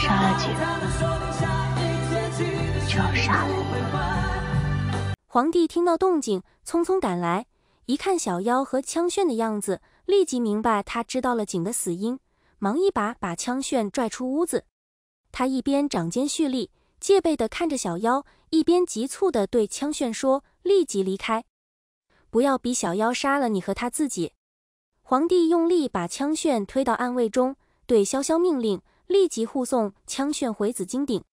杀了景，就要杀了。皇帝听到动静，匆匆赶来，一看小妖和枪炫的样子，立即明白他知道了景的死因，忙一把把枪炫拽出屋子。他一边掌间蓄力，戒备地看着小妖，一边急促地对枪炫说：“立即离开，不要逼小妖杀了你和他自己。”皇帝用力把枪炫推到暗卫中，对潇潇命令。立即护送枪炫回紫金顶。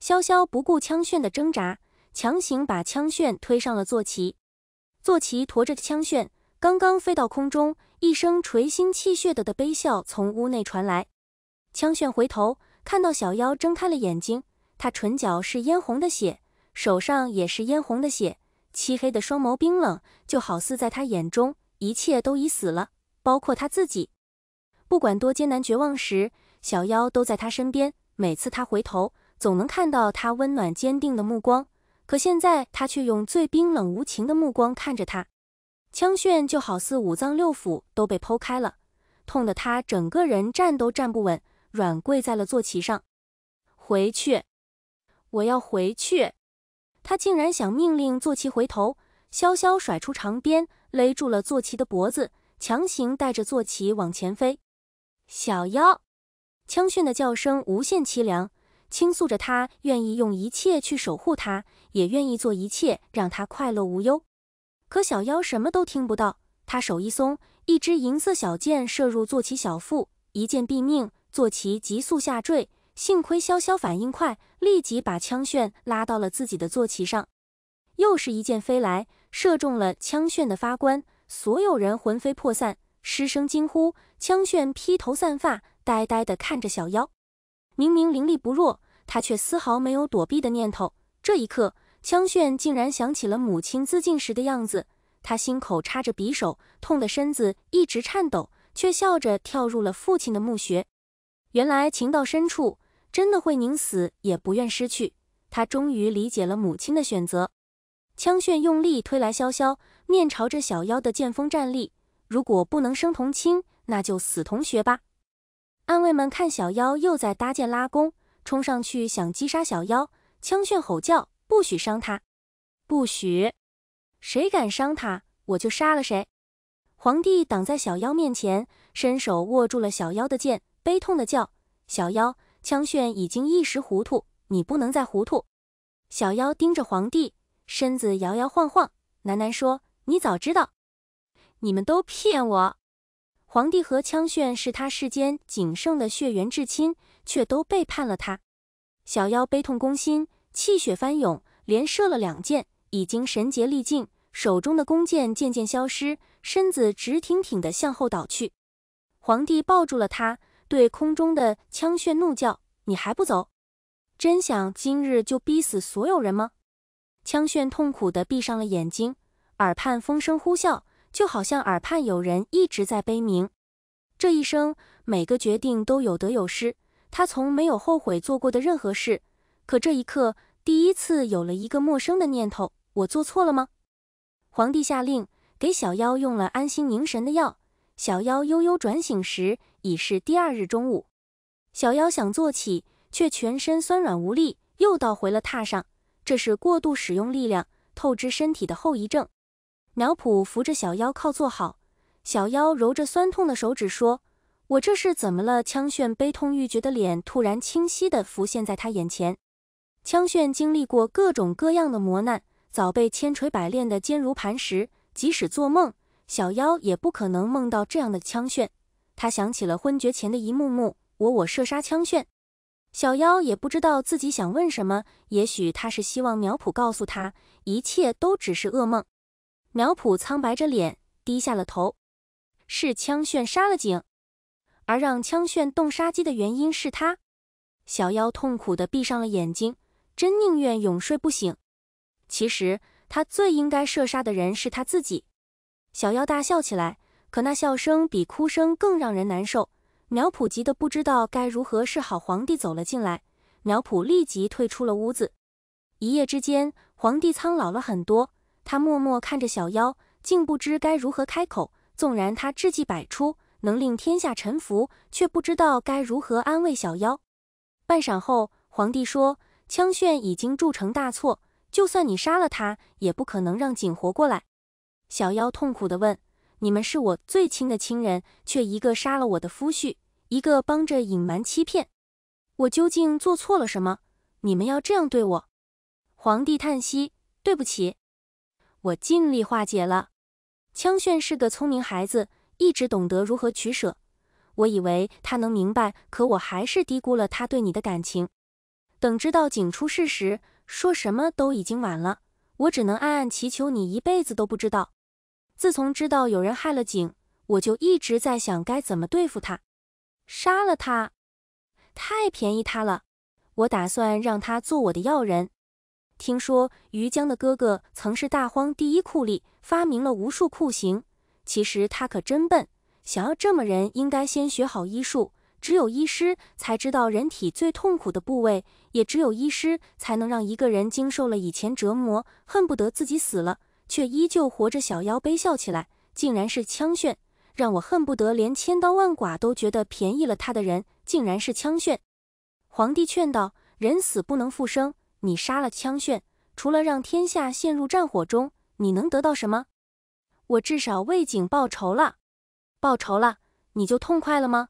潇潇不顾枪炫的挣扎，强行把枪炫推上了坐骑。坐骑驮着枪炫，刚刚飞到空中，一声垂心泣血的的悲笑从屋内传来。枪炫回头，看到小妖睁开了眼睛，他唇角是嫣红的血，手上也是嫣红的血，漆黑的双眸冰冷，就好似在他眼中，一切都已死了，包括他自己。不管多艰难绝望时。小妖都在他身边，每次他回头，总能看到他温暖坚定的目光。可现在，他却用最冰冷无情的目光看着他。枪炫就好似五脏六腑都被剖开了，痛得他整个人站都站不稳，软跪在了坐骑上。回去，我要回去！他竟然想命令坐骑回头。潇潇甩出长鞭，勒住了坐骑的脖子，强行带着坐骑往前飞。小妖。枪炫的叫声无限凄凉，倾诉着他愿意用一切去守护她，也愿意做一切让她快乐无忧。可小妖什么都听不到，他手一松，一支银色小箭射入坐骑小腹，一箭毙命，坐骑急速下坠。幸亏潇潇反应快，立即把枪炫拉到了自己的坐骑上。又是一箭飞来，射中了枪炫的发冠，所有人魂飞魄散，失声惊呼。枪炫披头散发。呆呆地看着小妖，明明灵力不弱，他却丝毫没有躲避的念头。这一刻，枪炫竟然想起了母亲自尽时的样子，他心口插着匕首，痛得身子一直颤抖，却笑着跳入了父亲的墓穴。原来情到深处，真的会宁死也不愿失去。他终于理解了母亲的选择。枪炫用力推来潇潇，面朝着小妖的剑锋站立。如果不能生同亲，那就死同学吧。暗卫们看小妖又在搭箭拉弓，冲上去想击杀小妖。枪炫吼叫：“不许伤他！不许！谁敢伤他，我就杀了谁！”皇帝挡在小妖面前，伸手握住了小妖的剑，悲痛的叫：“小妖，枪炫已经一时糊涂，你不能再糊涂！”小妖盯着皇帝，身子摇摇晃晃，喃喃说：“你早知道，你们都骗我。”皇帝和枪炫是他世间仅剩的血缘至亲，却都背叛了他。小妖悲痛攻心，气血翻涌，连射了两箭，已经神竭力尽，手中的弓箭渐渐消失，身子直挺挺地向后倒去。皇帝抱住了他，对空中的枪炫怒叫：“你还不走？真想今日就逼死所有人吗？”枪炫痛苦地闭上了眼睛，耳畔风声呼啸。就好像耳畔有人一直在悲鸣。这一生每个决定都有得有失，他从没有后悔做过的任何事。可这一刻，第一次有了一个陌生的念头：我做错了吗？皇帝下令给小妖用了安心凝神的药。小妖悠悠转醒时，已是第二日中午。小妖想坐起，却全身酸软无力，又倒回了榻上。这是过度使用力量、透支身体的后遗症。苗圃扶着小妖靠坐好，小妖揉着酸痛的手指说：“我这是怎么了？”枪炫悲痛欲绝的脸突然清晰的浮现在他眼前。枪炫经历过各种各样的磨难，早被千锤百炼的坚如磐石。即使做梦，小妖也不可能梦到这样的枪炫。他想起了昏厥前的一幕幕。我我射杀枪炫，小妖也不知道自己想问什么。也许他是希望苗圃告诉他，一切都只是噩梦。苗圃苍白着脸，低下了头。是枪炫杀了景，而让枪炫动杀机的原因是他。小妖痛苦地闭上了眼睛，真宁愿永睡不醒。其实他最应该射杀的人是他自己。小妖大笑起来，可那笑声比哭声更让人难受。苗圃急得不知道该如何是好，皇帝走了进来，苗圃立即退出了屋子。一夜之间，皇帝苍老了很多。他默默看着小妖，竟不知该如何开口。纵然他智计百出，能令天下臣服，却不知道该如何安慰小妖。半晌后，皇帝说：“枪炫已经铸成大错，就算你杀了他，也不可能让景活过来。”小妖痛苦地问：“你们是我最亲的亲人，却一个杀了我的夫婿，一个帮着隐瞒欺骗，我究竟做错了什么？你们要这样对我？”皇帝叹息：“对不起。”我尽力化解了。枪炫是个聪明孩子，一直懂得如何取舍。我以为他能明白，可我还是低估了他对你的感情。等知道景出事时，说什么都已经晚了。我只能暗暗祈求你一辈子都不知道。自从知道有人害了景，我就一直在想该怎么对付他。杀了他，太便宜他了。我打算让他做我的药人。听说于江的哥哥曾是大荒第一酷吏，发明了无数酷刑。其实他可真笨，想要这么人，应该先学好医术。只有医师才知道人体最痛苦的部位，也只有医师才能让一个人经受了以前折磨，恨不得自己死了，却依旧活着。小妖悲笑起来，竟然是枪炫，让我恨不得连千刀万剐都觉得便宜了他的人，竟然是枪炫。皇帝劝道：“人死不能复生。”你杀了枪炫，除了让天下陷入战火中，你能得到什么？我至少为景报仇了，报仇了，你就痛快了吗？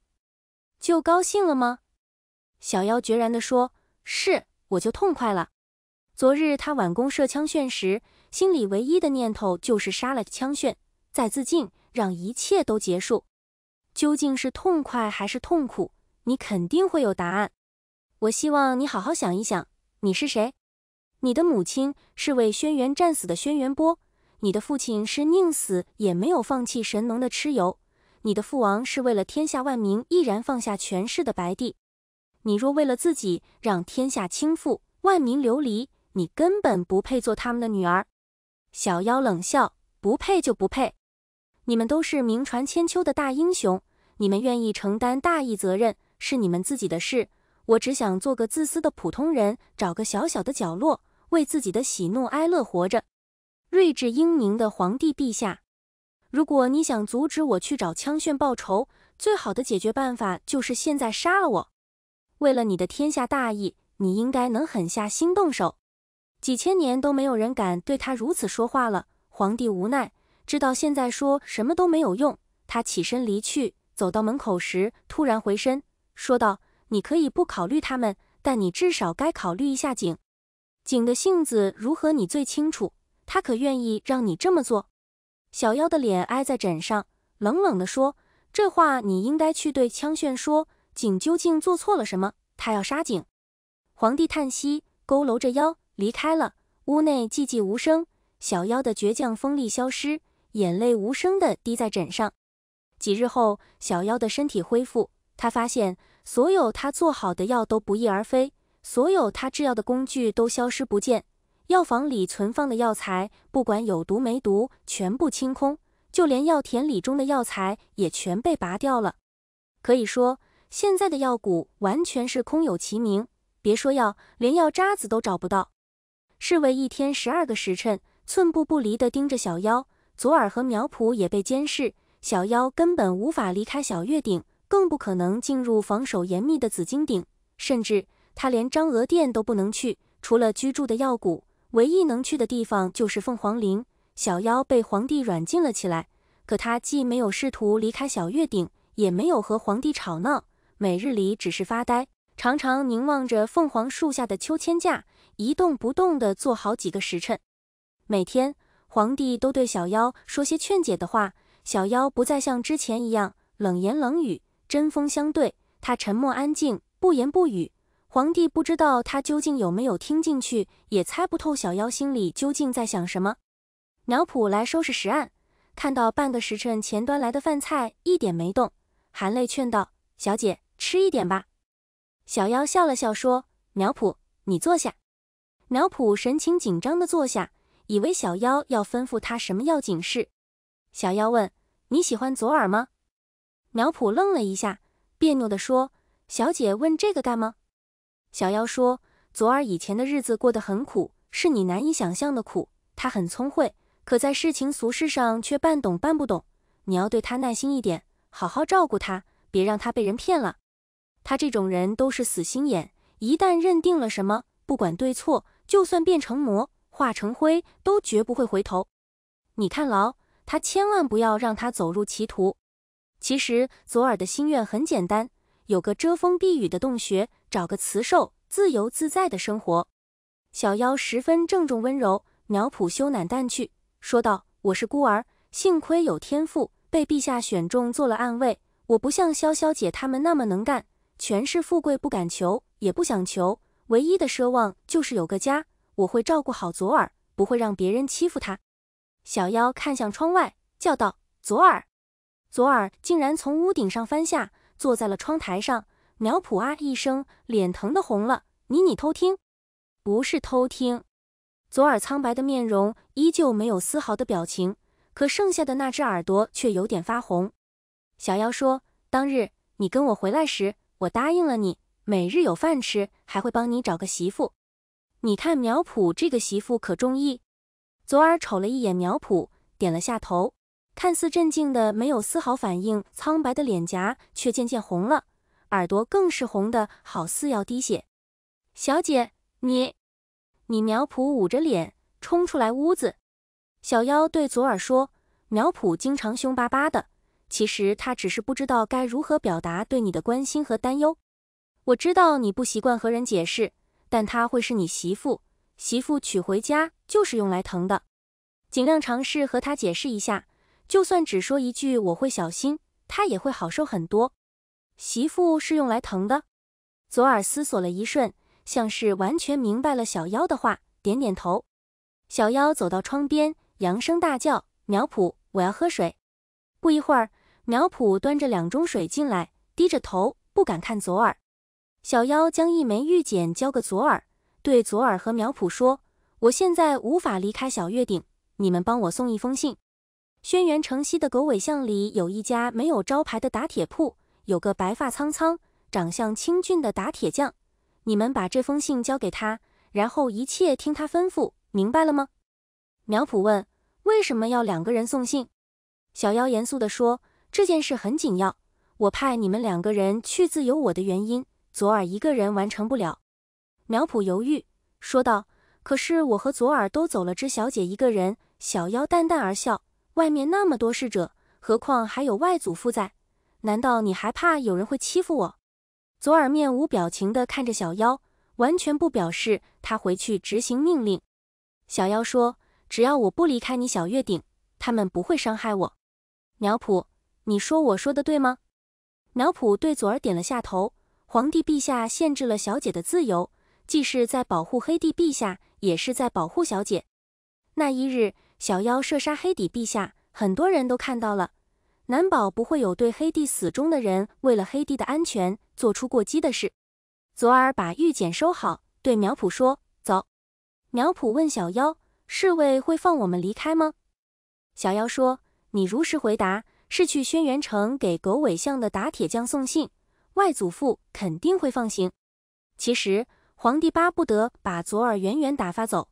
就高兴了吗？小妖决然的说：“是，我就痛快了。”昨日他挽弓射枪炫时，心里唯一的念头就是杀了枪炫，再自尽，让一切都结束。究竟是痛快还是痛苦？你肯定会有答案。我希望你好好想一想。你是谁？你的母亲是为轩辕战死的轩辕波，你的父亲是宁死也没有放弃神农的蚩尤，你的父王是为了天下万民毅然放下权势的白帝。你若为了自己让天下倾覆、万民流离，你根本不配做他们的女儿。小妖冷笑：“不配就不配，你们都是名传千秋的大英雄，你们愿意承担大义责任是你们自己的事。”我只想做个自私的普通人，找个小小的角落，为自己的喜怒哀乐活着。睿智英明的皇帝陛下，如果你想阻止我去找枪炫报仇，最好的解决办法就是现在杀了我。为了你的天下大义，你应该能狠下心动手。几千年都没有人敢对他如此说话了。皇帝无奈，知道现在说什么都没有用，他起身离去。走到门口时，突然回身说道。你可以不考虑他们，但你至少该考虑一下景。景的性子如何，你最清楚。他可愿意让你这么做？小妖的脸挨在枕上，冷冷地说：“这话你应该去对枪炫说。景究竟做错了什么？他要杀景。”皇帝叹息，佝偻着腰离开了。屋内寂寂无声。小妖的倔强锋利消失，眼泪无声地滴在枕上。几日后，小妖的身体恢复，他发现。所有他做好的药都不翼而飞，所有他制药的工具都消失不见，药房里存放的药材不管有毒没毒全部清空，就连药田里中的药材也全被拔掉了。可以说，现在的药谷完全是空有其名，别说药，连药渣子都找不到。侍卫一天十二个时辰，寸步不离的盯着小妖，左耳和苗圃也被监视，小妖根本无法离开小月顶。更不可能进入防守严密的紫金顶，甚至他连张娥殿都不能去。除了居住的药谷，唯一能去的地方就是凤凰岭。小妖被皇帝软禁了起来，可他既没有试图离开小月顶，也没有和皇帝吵闹，每日里只是发呆，常常凝望着凤凰树下的秋千架，一动不动地坐好几个时辰。每天，皇帝都对小妖说些劝解的话，小妖不再像之前一样冷言冷语。针锋相对，他沉默安静，不言不语。皇帝不知道他究竟有没有听进去，也猜不透小妖心里究竟在想什么。苗圃来收拾食案，看到半个时辰前端来的饭菜一点没动，含泪劝道：“小姐，吃一点吧。”小妖笑了笑说：“苗圃，你坐下。”苗圃神情紧张的坐下，以为小妖要吩咐他什么要紧事。小妖问：“你喜欢左耳吗？”苗圃愣了一下，别扭地说：“小姐问这个干吗？”小妖说：“左耳以前的日子过得很苦，是你难以想象的苦。他很聪慧，可在事情俗事上却半懂半不懂。你要对他耐心一点，好好照顾他，别让他被人骗了。他这种人都是死心眼，一旦认定了什么，不管对错，就算变成魔，化成灰，都绝不会回头。你看牢他，千万不要让他走入歧途。”其实左耳的心愿很简单，有个遮风避雨的洞穴，找个雌兽，自由自在的生活。小妖十分郑重温柔，苗圃羞赧淡去，说道：“我是孤儿，幸亏有天赋，被陛下选中做了暗卫。我不像潇潇姐他们那么能干，权势富贵不敢求，也不想求。唯一的奢望就是有个家。我会照顾好左耳，不会让别人欺负他。”小妖看向窗外，叫道：“左耳。”左耳竟然从屋顶上翻下，坐在了窗台上。苗圃啊一声，脸疼的红了。你你偷听？不是偷听。左耳苍白的面容依旧没有丝毫的表情，可剩下的那只耳朵却有点发红。小夭说，当日你跟我回来时，我答应了你，每日有饭吃，还会帮你找个媳妇。你看苗圃这个媳妇可中意？左耳瞅了一眼苗圃，点了下头。看似镇静的，没有丝毫反应，苍白的脸颊却渐渐红了，耳朵更是红的好似要滴血。小姐，你，你苗圃捂着脸冲出来屋子。小妖对左耳说：“苗圃经常凶巴巴的，其实他只是不知道该如何表达对你的关心和担忧。我知道你不习惯和人解释，但他会是你媳妇，媳妇娶回家就是用来疼的，尽量尝试和他解释一下。”就算只说一句我会小心，他也会好受很多。媳妇是用来疼的。左耳思索了一瞬，像是完全明白了小妖的话，点点头。小妖走到窗边，扬声大叫：“苗圃，我要喝水。”不一会儿，苗圃端着两盅水进来，低着头，不敢看左耳。小妖将一枚玉简交给左耳，对左耳和苗圃说：“我现在无法离开小月顶，你们帮我送一封信。”轩辕城西的狗尾巷里有一家没有招牌的打铁铺，有个白发苍苍、长相清俊的打铁匠。你们把这封信交给他，然后一切听他吩咐，明白了吗？苗圃问：“为什么要两个人送信？”小妖严肃地说：“这件事很紧要，我派你们两个人去，自有我的原因。左耳一个人完成不了。”苗圃犹豫，说道：“可是我和左耳都走了，知小姐一个人……”小妖淡淡而笑。外面那么多侍者，何况还有外祖父在，难道你还怕有人会欺负我？左耳面无表情地看着小妖，完全不表示他回去执行命令。小妖说：“只要我不离开你小月顶，他们不会伤害我。”苗圃，你说我说的对吗？苗圃对左耳点了下头。皇帝陛下限制了小姐的自由，既是在保护黑帝陛下，也是在保护小姐。那一日。小妖射杀黑底陛下，很多人都看到了，难保不会有对黑帝死忠的人为了黑帝的安全做出过激的事。左耳把玉简收好，对苗圃说：“走。”苗圃问小妖：“侍卫会放我们离开吗？”小妖说：“你如实回答，是去轩辕城给狗尾巷的打铁匠送信，外祖父肯定会放行。”其实皇帝巴不得把左耳远远打发走。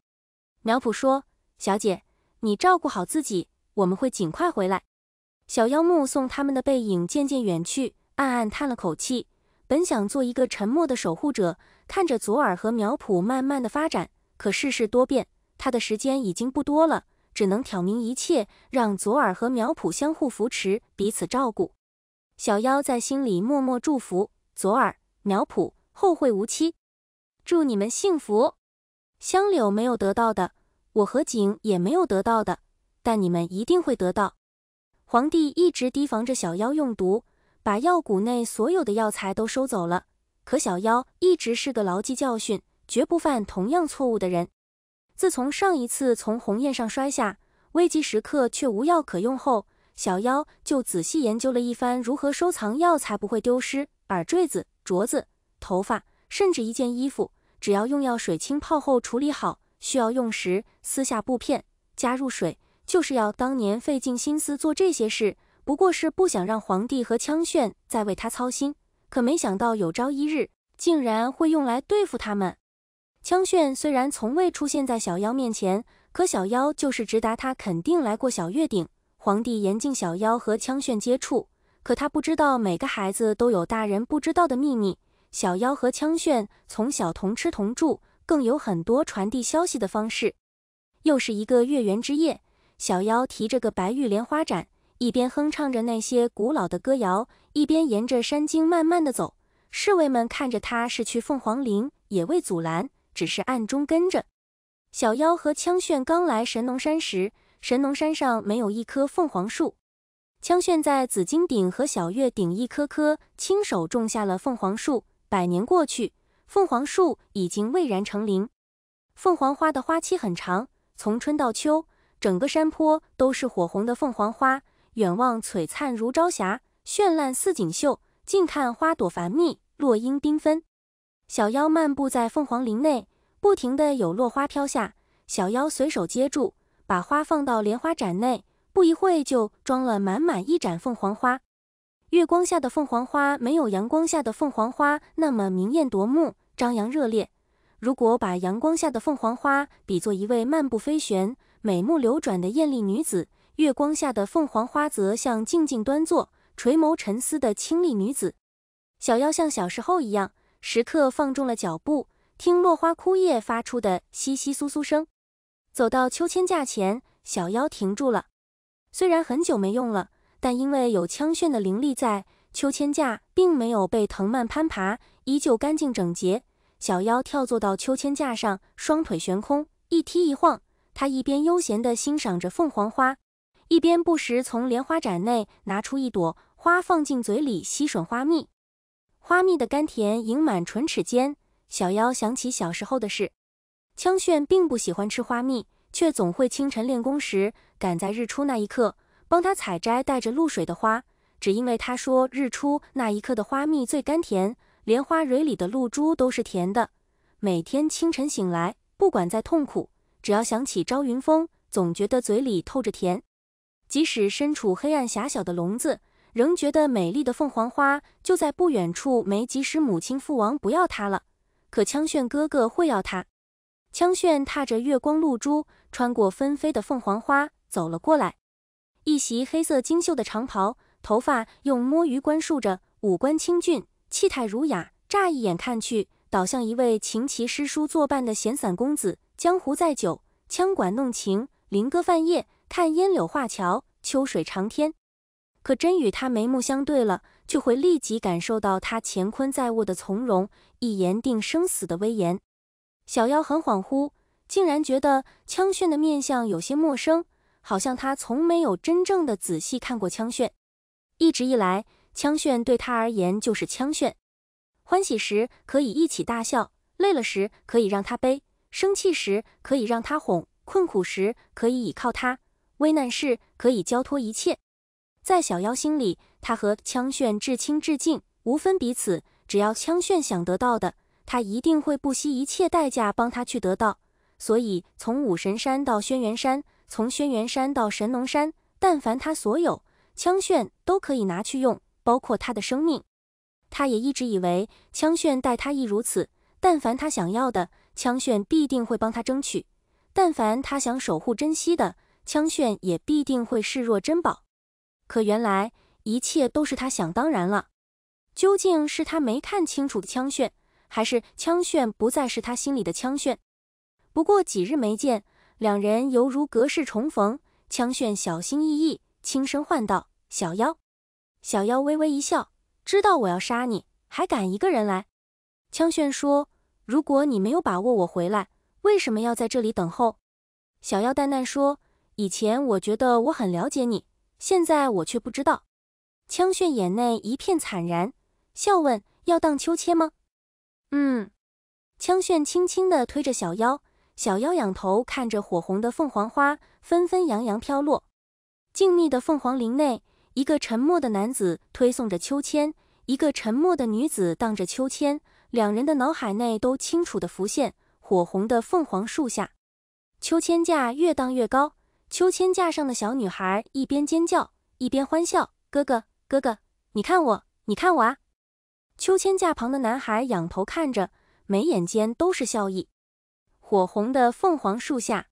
苗圃说：“小姐。”你照顾好自己，我们会尽快回来。小妖目送他们的背影渐渐远去，暗暗叹了口气。本想做一个沉默的守护者，看着左耳和苗圃慢慢的发展，可世事多变，他的时间已经不多了，只能挑明一切，让左耳和苗圃相互扶持，彼此照顾。小妖在心里默默祝福左耳、苗圃后会无期，祝你们幸福。香柳没有得到的。我和景也没有得到的，但你们一定会得到。皇帝一直提防着小妖用毒，把药谷内所有的药材都收走了。可小妖一直是个牢记教训，绝不犯同样错误的人。自从上一次从鸿雁上摔下，危急时刻却无药可用后，小妖就仔细研究了一番如何收藏药材不会丢失。耳坠子、镯子、头发，甚至一件衣服，只要用药水浸泡后处理好。需要用时撕下布片，加入水，就是要当年费尽心思做这些事，不过是不想让皇帝和枪炫再为他操心。可没想到有朝一日，竟然会用来对付他们。枪炫虽然从未出现在小妖面前，可小妖就是直达他肯定来过小月顶。皇帝严禁小妖和枪炫接触，可他不知道每个孩子都有大人不知道的秘密。小妖和枪炫从小同吃同住。更有很多传递消息的方式。又是一个月圆之夜，小妖提着个白玉莲花盏，一边哼唱着那些古老的歌谣，一边沿着山径慢慢的走。侍卫们看着他是去凤凰林，也未阻拦，只是暗中跟着。小妖和枪炫刚来神农山时，神农山上没有一棵凤凰树。枪炫在紫金顶和小月顶一棵棵亲手种下了凤凰树。百年过去。凤凰树已经蔚然成林，凤凰花的花期很长，从春到秋，整个山坡都是火红的凤凰花。远望璀璨如朝霞，绚烂似锦绣；近看花朵繁密，落英缤纷。小妖漫步在凤凰林内，不停的有落花飘下，小妖随手接住，把花放到莲花盏内，不一会就装了满满一盏凤凰花。月光下的凤凰花没有阳光下的凤凰花那么明艳夺目、张扬热烈。如果把阳光下的凤凰花比作一位漫步飞旋、美目流转的艳丽女子，月光下的凤凰花则像静静端坐、垂眸沉思的清丽女子。小妖像小时候一样，时刻放纵了脚步，听落花枯叶发出的窸窸窣窣声。走到秋千架前，小妖停住了。虽然很久没用了。但因为有枪炫的灵力在，秋千架并没有被藤蔓攀爬，依旧干净整洁。小妖跳坐到秋千架上，双腿悬空，一踢一晃。他一边悠闲地欣赏着凤凰花，一边不时从莲花盏内拿出一朵花放进嘴里吸吮花蜜。花蜜的甘甜盈满唇齿间，小妖想起小时候的事。枪炫并不喜欢吃花蜜，却总会清晨练功时赶在日出那一刻。帮他采摘带着露水的花，只因为他说日出那一刻的花蜜最甘甜，连花蕊里的露珠都是甜的。每天清晨醒来，不管再痛苦，只要想起朝云峰，总觉得嘴里透着甜。即使身处黑暗狭小的笼子，仍觉得美丽的凤凰花就在不远处。没及时，母亲父王不要它了，可枪炫哥哥会要他。枪炫踏着月光露珠，穿过纷飞的凤凰花，走了过来。一袭黑色精绣的长袍，头发用摸鱼冠束着，五官清俊，气态儒雅。乍一眼看去，倒像一位琴棋诗书作伴的闲散公子，江湖再久，羌管弄晴，菱歌泛夜，看烟柳画桥，秋水长天。可真与他眉目相对了，就会立即感受到他乾坤在握的从容，一言定生死的威严。小妖很恍惚，竟然觉得枪炫的面相有些陌生。好像他从没有真正的仔细看过枪炫，一直以来，枪炫对他而言就是枪炫。欢喜时可以一起大笑，累了时可以让他背，生气时可以让他哄，困苦时可以倚靠他，危难时可以交托一切。在小妖心里，他和枪炫至亲至近，无分彼此。只要枪炫想得到的，他一定会不惜一切代价帮他去得到。所以，从武神山到轩辕山。从轩辕山到神农山，但凡他所有枪炫都可以拿去用，包括他的生命。他也一直以为枪炫待他亦如此，但凡他想要的，枪炫必定会帮他争取；但凡他想守护珍惜的，枪炫也必定会视若珍宝。可原来一切都是他想当然了。究竟是他没看清楚的枪炫，还是枪炫不再是他心里的枪炫？不过几日没见。两人犹如隔世重逢，枪炫小心翼翼，轻声唤道：“小妖。”小妖微微一笑，知道我要杀你，还敢一个人来。枪炫说：“如果你没有把握我回来，为什么要在这里等候？”小妖淡淡说：“以前我觉得我很了解你，现在我却不知道。”枪炫眼内一片惨然，笑问：“要荡秋千吗？”“嗯。”枪炫轻轻的推着小妖。小妖仰头看着火红的凤凰花纷纷扬扬飘落，静谧的凤凰林内，一个沉默的男子推送着秋千，一个沉默的女子荡着秋千，两人的脑海内都清楚地浮现火红的凤凰树下，秋千架越荡越高，秋千架上的小女孩一边尖叫一边欢笑：“哥哥，哥哥，你看我，你看我啊！”秋千架旁的男孩仰头看着，眉眼间都是笑意。火红的凤凰树下，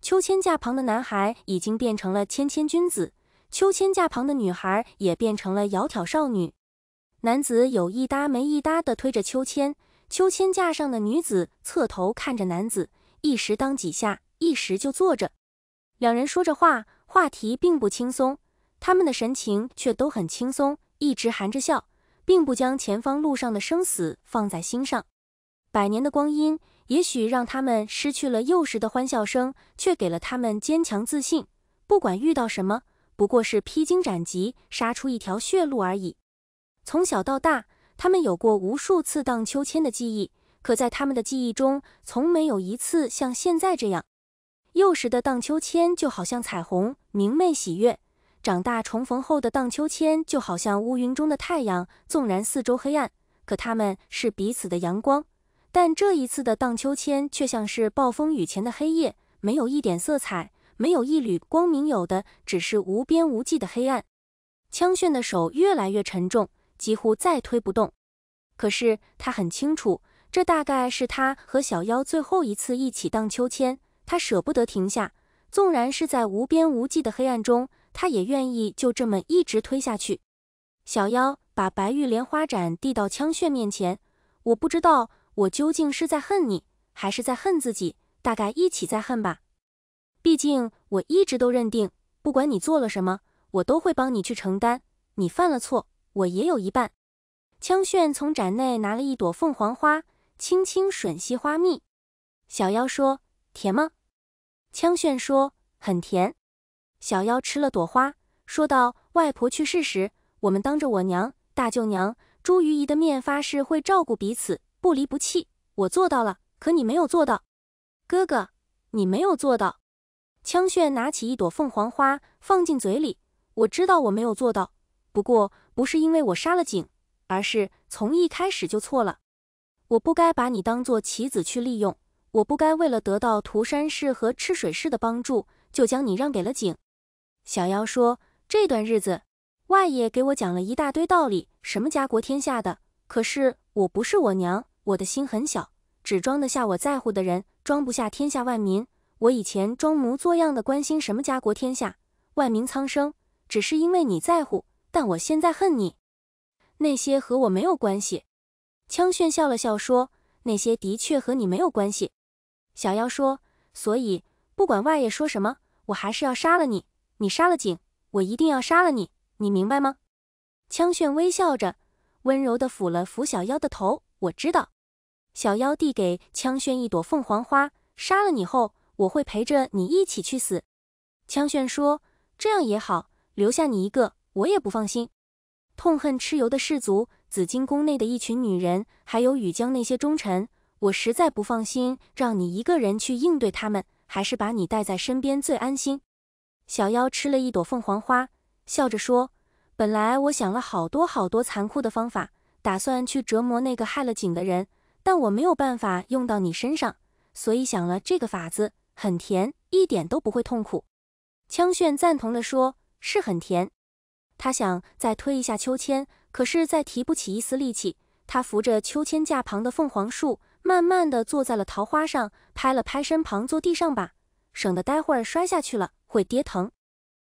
秋千架旁的男孩已经变成了谦谦君子，秋千架旁的女孩也变成了窈窕少女。男子有一搭没一搭地推着秋千，秋千架上的女子侧头看着男子，一时当几下，一时就坐着。两人说着话，话题并不轻松，他们的神情却都很轻松，一直含着笑，并不将前方路上的生死放在心上。百年的光阴。也许让他们失去了幼时的欢笑声，却给了他们坚强自信。不管遇到什么，不过是披荆斩棘，杀出一条血路而已。从小到大，他们有过无数次荡秋千的记忆，可在他们的记忆中，从没有一次像现在这样。幼时的荡秋千就好像彩虹，明媚喜悦；长大重逢后的荡秋千就好像乌云中的太阳，纵然四周黑暗，可他们是彼此的阳光。但这一次的荡秋千却像是暴风雨前的黑夜，没有一点色彩，没有一缕光明，有的只是无边无际的黑暗。枪炫的手越来越沉重，几乎再推不动。可是他很清楚，这大概是他和小妖最后一次一起荡秋千，他舍不得停下，纵然是在无边无际的黑暗中，他也愿意就这么一直推下去。小妖把白玉莲花盏递到枪炫面前，我不知道。我究竟是在恨你，还是在恨自己？大概一起在恨吧。毕竟我一直都认定，不管你做了什么，我都会帮你去承担。你犯了错，我也有一半。枪炫从盏内拿了一朵凤凰花，轻轻吮吸花蜜。小妖说：“甜吗？”枪炫说：“很甜。”小妖吃了朵花，说道：“外婆去世时，我们当着我娘、大舅娘、朱于姨的面发誓会照顾彼此。”不离不弃，我做到了，可你没有做到，哥哥，你没有做到。枪炫拿起一朵凤凰花放进嘴里，我知道我没有做到，不过不是因为我杀了景，而是从一开始就错了。我不该把你当做棋子去利用，我不该为了得到涂山氏和赤水氏的帮助，就将你让给了景。小妖说，这段日子外爷给我讲了一大堆道理，什么家国天下的，可是我不是我娘。我的心很小，只装得下我在乎的人，装不下天下万民。我以前装模作样的关心什么家国天下、万民苍生，只是因为你在乎。但我现在恨你，那些和我没有关系。枪炫笑了笑说：“那些的确和你没有关系。”小妖说：“所以不管外爷说什么，我还是要杀了你。你杀了景，我一定要杀了你。你明白吗？”枪炫微笑着，温柔地抚了抚小妖的头。我知道。小妖递给枪炫一朵凤凰花，杀了你后，我会陪着你一起去死。枪炫说：“这样也好，留下你一个，我也不放心。痛恨蚩尤的氏族，紫金宫内的一群女人，还有雨江那些忠臣，我实在不放心，让你一个人去应对他们，还是把你带在身边最安心。”小妖吃了一朵凤凰花，笑着说：“本来我想了好多好多残酷的方法，打算去折磨那个害了景的人。”但我没有办法用到你身上，所以想了这个法子，很甜，一点都不会痛苦。枪炫赞同的说：“是很甜。”他想再推一下秋千，可是再提不起一丝力气。他扶着秋千架旁的凤凰树，慢慢的坐在了桃花上，拍了拍身旁坐地上吧，省得待会儿摔下去了会跌疼。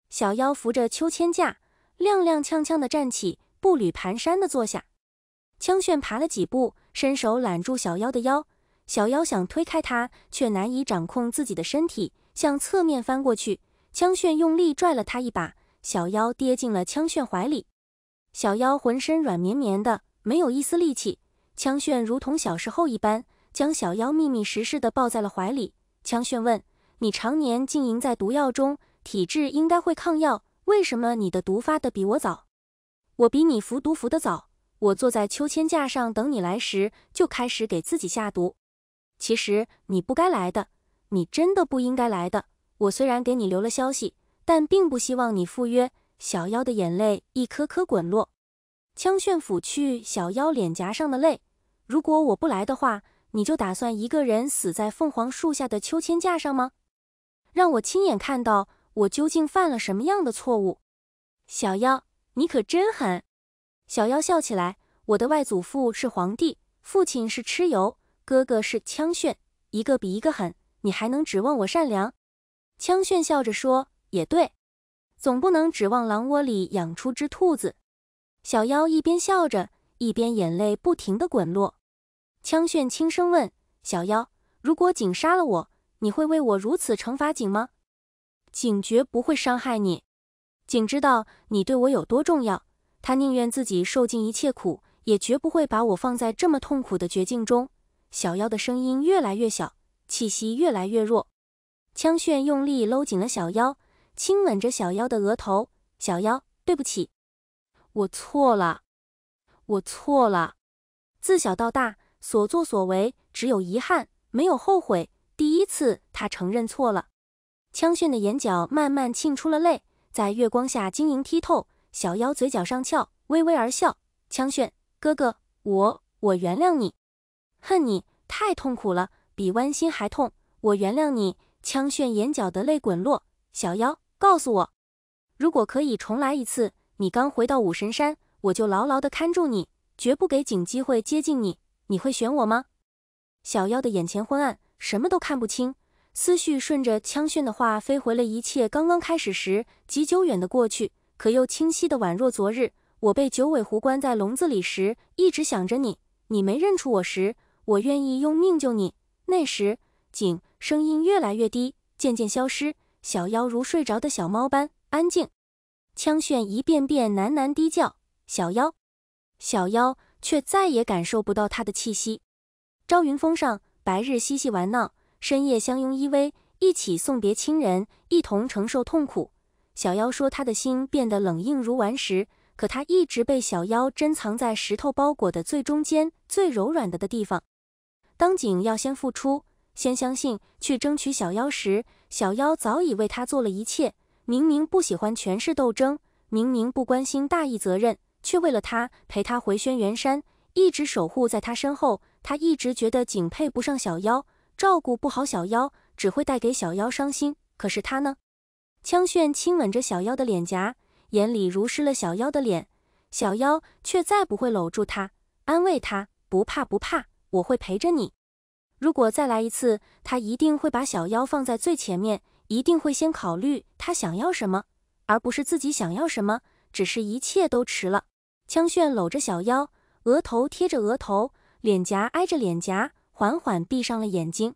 小妖扶着秋千架，踉踉跄跄的站起，步履蹒跚的坐下。枪炫爬了几步。伸手揽住小妖的腰，小妖想推开他，却难以掌控自己的身体，向侧面翻过去。枪炫用力拽了他一把，小妖跌进了枪炫怀里。小妖浑身软绵绵的，没有一丝力气。枪炫如同小时候一般，将小妖密密实实的抱在了怀里。枪炫问：“你常年经营在毒药中，体质应该会抗药，为什么你的毒发的比我早？我比你服毒服的早。”我坐在秋千架上等你来时，就开始给自己下毒。其实你不该来的，你真的不应该来的。我虽然给你留了消息，但并不希望你赴约。小妖的眼泪一颗颗滚落，枪炫抚去小妖脸颊上的泪。如果我不来的话，你就打算一个人死在凤凰树下的秋千架上吗？让我亲眼看到我究竟犯了什么样的错误。小妖，你可真狠。小妖笑起来，我的外祖父是皇帝，父亲是蚩尤，哥哥是枪炫，一个比一个狠。你还能指望我善良？枪炫笑着说：“也对，总不能指望狼窝里养出只兔子。”小妖一边笑着，一边眼泪不停的滚落。枪炫轻声问：“小妖，如果景杀了我，你会为我如此惩罚景吗？景绝不会伤害你。景知道你对我有多重要。”他宁愿自己受尽一切苦，也绝不会把我放在这么痛苦的绝境中。小妖的声音越来越小，气息越来越弱。枪炫用力搂紧了小妖，亲吻着小妖的额头。小妖，对不起，我错了，我错了。自小到大，所作所为只有遗憾，没有后悔。第一次，他承认错了。枪炫的眼角慢慢沁出了泪，在月光下晶莹剔透。小妖嘴角上翘，微微而笑。枪炫，哥哥，我我原谅你，恨你太痛苦了，比剜心还痛。我原谅你。枪炫眼角的泪滚落。小妖，告诉我，如果可以重来一次，你刚回到武神山，我就牢牢的看住你，绝不给景机会接近你。你会选我吗？小妖的眼前昏暗，什么都看不清。思绪顺着枪炫的话飞回了一切刚刚开始时，极久远的过去。可又清晰的宛若昨日，我被九尾狐关在笼子里时，一直想着你。你没认出我时，我愿意用命救你。那时，景声音越来越低，渐渐消失。小妖如睡着的小猫般安静。枪炫一遍遍喃喃低叫“小妖”，小妖却再也感受不到他的气息。朝云峰上，白日嬉戏玩闹，深夜相拥依偎，一起送别亲人，一同承受痛苦。小妖说：“他的心变得冷硬如顽石，可他一直被小妖珍藏在石头包裹的最中间、最柔软的的地方。当景要先付出、先相信，去争取小妖时，小妖早已为他做了一切。明明不喜欢权势斗争，明明不关心大义责任，却为了他陪他回轩辕山，一直守护在他身后。他一直觉得景配不上小妖，照顾不好小妖，只会带给小妖伤心。可是他呢？”枪炫亲吻着小妖的脸颊，眼里濡湿了小妖的脸，小妖却再不会搂住他，安慰他：“不怕不怕，我会陪着你。”如果再来一次，他一定会把小妖放在最前面，一定会先考虑他想要什么，而不是自己想要什么。只是一切都迟了。枪炫搂着小妖，额头贴着额头，脸颊挨着脸颊，缓缓闭上了眼睛。